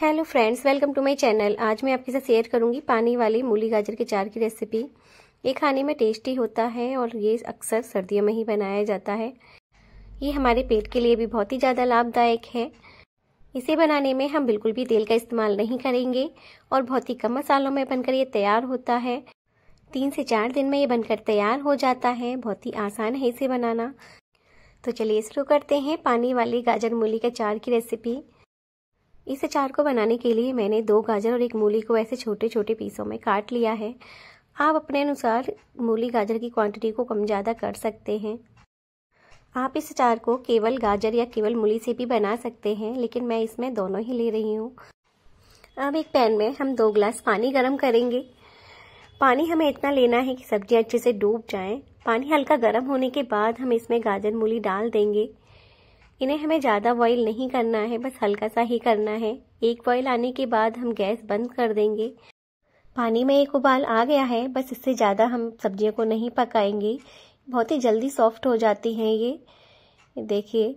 hello friends welcome to my channel आज मैं आपके साथ शेयर करूंगी पानी वाली मूली गाजर के चार की रेसिपी ये खाने में टेस्टी होता है और ये अक्सर सर्दियों में ही बनाया जाता है ये हमारे पेट के लिए भी बहुत ही ज़्यादा लाभदायक है इसे बनाने में हम बिल्कुल भी तेल का इस्तेमाल नहीं करेंगे और बहुत ही कम मसालों में बनकर ये तैयार होता है तीन से चार दिन में ये बनकर तैयार हो जाता है बहुत ही आसान है इसे बनाना तो चलिए शुरू करते हैं पानी वाली गाजर मूली के चार की रेसिपी इस अचार को बनाने के लिए मैंने दो गाजर और एक मूली को ऐसे छोटे छोटे पीसों में काट लिया है आप अपने अनुसार मूली गाजर की क्वांटिटी को कम ज़्यादा कर सकते हैं आप इस अचार को केवल गाजर या केवल मूली से भी बना सकते हैं लेकिन मैं इसमें दोनों ही ले रही हूँ अब एक पैन में हम दो ग्लास पानी गर्म करेंगे पानी हमें इतना लेना है कि सब्जियाँ अच्छे से डूब जाएँ पानी हल्का गर्म होने के बाद हम इसमें गाजर मूली डाल देंगे इन्हें हमें ज़्यादा बॉईल नहीं करना है बस हल्का सा ही करना है एक बॉईल आने के बाद हम गैस बंद कर देंगे पानी में एक उबाल आ गया है बस इससे ज़्यादा हम सब्जियों को नहीं पकाएंगे बहुत ही जल्दी सॉफ्ट हो जाती हैं ये देखिए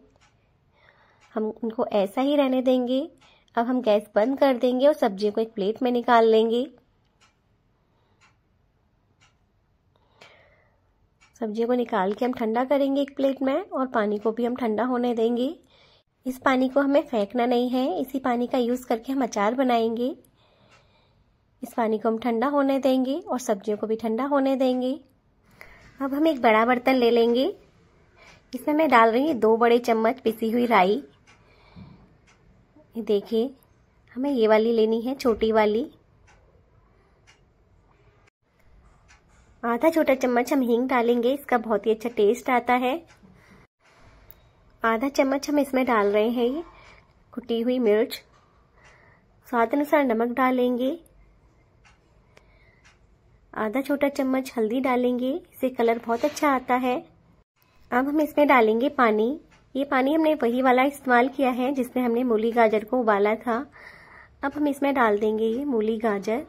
हम उनको ऐसा ही रहने देंगे अब हम गैस बंद कर देंगे और सब्जियों को एक प्लेट में निकाल लेंगे सब्जियों को निकाल के हम ठंडा करेंगे एक प्लेट में और पानी को भी हम ठंडा होने देंगे इस पानी को हमें फेंकना नहीं है इसी पानी का यूज़ करके हम अचार बनाएंगे इस पानी को हम ठंडा होने देंगे और सब्जियों को भी ठंडा होने देंगे अब हम एक बड़ा बर्तन ले लेंगे इसमें मैं डाल रही हूँ दो बड़े चम्मच पिसी हुई राई देखिए हमें ये वाली लेनी है छोटी वाली आधा छोटा चम्मच हम हींग डालेंगे इसका बहुत ही अच्छा टेस्ट आता है आधा चम्मच हम इसमें डाल रहे हैं ये कुटी हुई मिर्च स्वाद अनुसार नमक डालेंगे आधा छोटा चम्मच हल्दी डालेंगे इससे कलर बहुत अच्छा आता है अब हम इसमें डालेंगे पानी ये पानी हमने वही वाला इस्तेमाल किया है जिसमें हमने मूली गाजर को उबाला था अब हम इसमें डाल देंगे ये मूली गाजर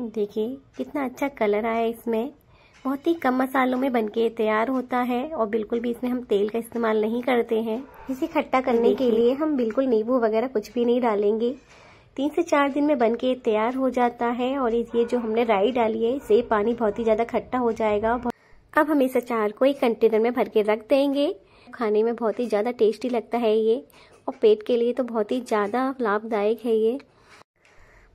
देखिए कितना अच्छा कलर आया इसमें बहुत ही कम मसालों में बनके तैयार होता है और बिल्कुल भी इसमें हम तेल का इस्तेमाल नहीं करते हैं इसे खट्टा करने के लिए हम बिल्कुल नींबू वगैरह कुछ भी नहीं डालेंगे तीन से चार दिन में बन के तैयार हो जाता है और ये जो हमने राई डाली है इसे पानी बहुत ही ज़्यादा खट्टा हो जाएगा अब हम इस अचार को एक कंटेनर में भर के रख देंगे खाने में बहुत ही ज़्यादा टेस्टी लगता है ये और पेट के लिए तो बहुत ही ज़्यादा लाभदायक है ये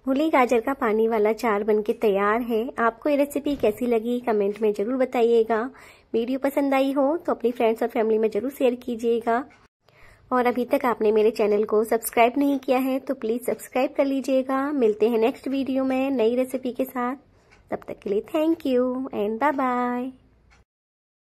भुली गाजर का पानी वाला चार बनके तैयार है आपको ये रेसिपी कैसी लगी कमेंट में ज़रूर बताइएगा वीडियो पसंद आई हो तो अपनी फ्रेंड्स और फैमिली में ज़रूर शेयर कीजिएगा और अभी तक आपने मेरे चैनल को सब्सक्राइब नहीं किया है तो प्लीज़ सब्सक्राइब कर लीजिएगा मिलते हैं नेक्स्ट वीडियो में नई रेसिपी के साथ तब तक के लिए thank you and bye bye